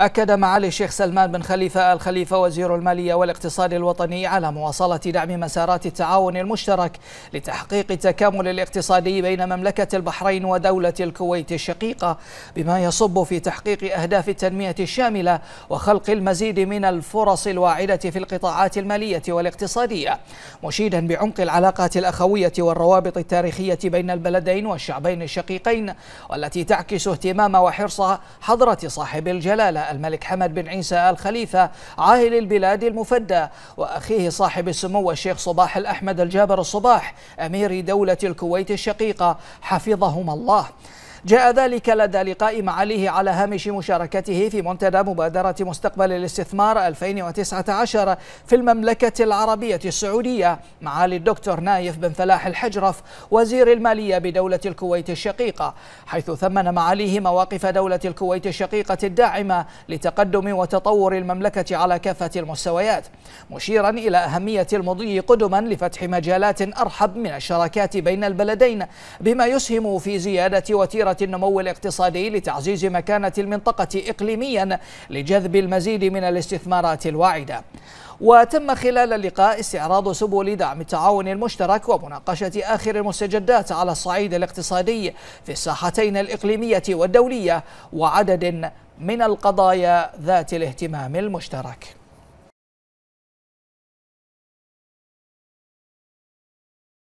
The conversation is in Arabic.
أكد معالي الشيخ سلمان بن خليفة الخليفة وزير المالية والاقتصاد الوطني على مواصلة دعم مسارات التعاون المشترك لتحقيق التكامل الاقتصادي بين مملكة البحرين ودولة الكويت الشقيقة بما يصب في تحقيق أهداف التنمية الشاملة وخلق المزيد من الفرص الواعدة في القطاعات المالية والاقتصادية مشيدا بعمق العلاقات الأخوية والروابط التاريخية بين البلدين والشعبين الشقيقين والتي تعكس اهتمام وحرص حضرة صاحب الجلالة الملك حمد بن عيسى الخليفة عاهل البلاد المفدى وأخيه صاحب السمو الشيخ صباح الأحمد الجابر الصباح أمير دولة الكويت الشقيقة حفظهما الله جاء ذلك لدى لقاء معاليه على هامش مشاركته في منتدى مبادرة مستقبل الاستثمار 2019 في المملكة العربية السعودية معالي الدكتور نايف بن فلاح الحجرف وزير المالية بدولة الكويت الشقيقة حيث ثمن معاليه مواقف دولة الكويت الشقيقة الداعمة لتقدم وتطور المملكة على كافة المستويات مشيرا إلى أهمية المضي قدما لفتح مجالات أرحب من الشراكات بين البلدين بما يسهم في زيادة وتيرة مسيرة النمو الاقتصادي لتعزيز مكانة المنطقة إقليميا لجذب المزيد من الاستثمارات الواعدة وتم خلال اللقاء استعراض سبل دعم التعاون المشترك ومناقشة آخر المستجدات على الصعيد الاقتصادي في الساحتين الإقليمية والدولية وعدد من القضايا ذات الاهتمام المشترك